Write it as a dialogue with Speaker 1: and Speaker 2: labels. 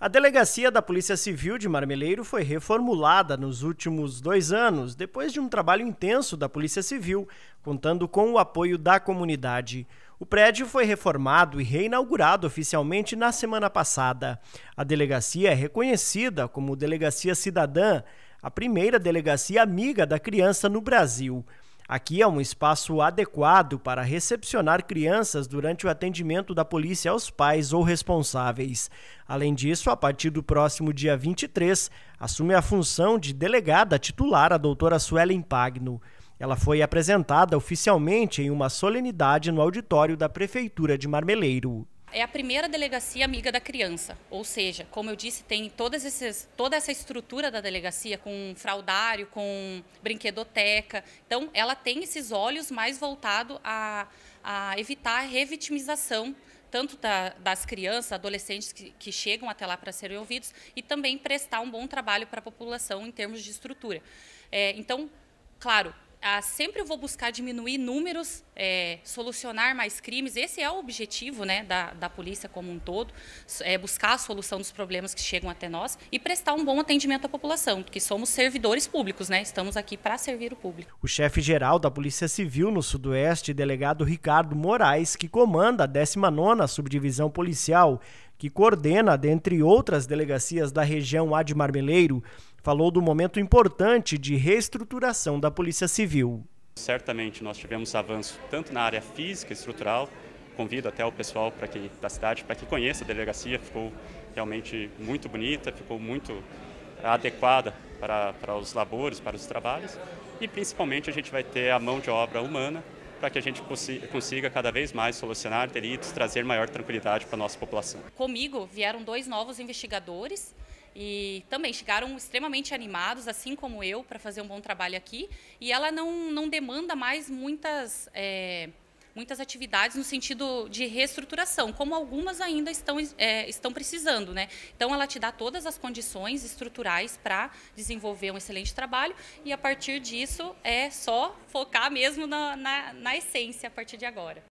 Speaker 1: A delegacia da Polícia Civil de Marmeleiro foi reformulada nos últimos dois anos, depois de um trabalho intenso da Polícia Civil, contando com o apoio da comunidade. O prédio foi reformado e reinaugurado oficialmente na semana passada. A delegacia é reconhecida como Delegacia Cidadã, a primeira delegacia amiga da criança no Brasil. Aqui é um espaço adequado para recepcionar crianças durante o atendimento da polícia aos pais ou responsáveis. Além disso, a partir do próximo dia 23, assume a função de delegada titular a doutora Suelen Pagno. Ela foi apresentada oficialmente em uma solenidade no auditório da Prefeitura de Marmeleiro
Speaker 2: é a primeira delegacia amiga da criança, ou seja, como eu disse, tem todas esses, toda essa estrutura da delegacia com fraudário, com brinquedoteca, então ela tem esses olhos mais voltado a, a evitar a revitimização tanto da, das crianças, adolescentes que, que chegam até lá para serem ouvidos e também prestar um bom trabalho para a população em termos de estrutura. É, então, claro, ah, sempre vou buscar diminuir números, é, solucionar mais crimes. Esse é o objetivo né, da, da polícia como um todo, é buscar a solução dos problemas que chegam até nós e prestar um bom atendimento à população, porque somos servidores públicos, né? Estamos aqui para servir o público.
Speaker 1: O chefe-geral da Polícia Civil no Sudoeste, delegado Ricardo Moraes, que comanda a 19ª Subdivisão Policial, que coordena, dentre outras delegacias da região Admarmeleiro, Marmeleiro, falou do momento importante de reestruturação da Polícia Civil.
Speaker 3: Certamente nós tivemos avanço tanto na área física e estrutural, convido até o pessoal para que, da cidade para que conheça a delegacia, ficou realmente muito bonita, ficou muito adequada para, para os labores, para os trabalhos, e principalmente a gente vai ter a mão de obra humana para que a gente consiga cada vez mais solucionar delitos, trazer maior tranquilidade para a nossa população.
Speaker 2: Comigo vieram dois novos investigadores, e também chegaram extremamente animados, assim como eu, para fazer um bom trabalho aqui. E ela não, não demanda mais muitas, é, muitas atividades no sentido de reestruturação, como algumas ainda estão, é, estão precisando. Né? Então, ela te dá todas as condições estruturais para desenvolver um excelente trabalho e, a partir disso, é só focar mesmo na, na, na essência a partir de agora.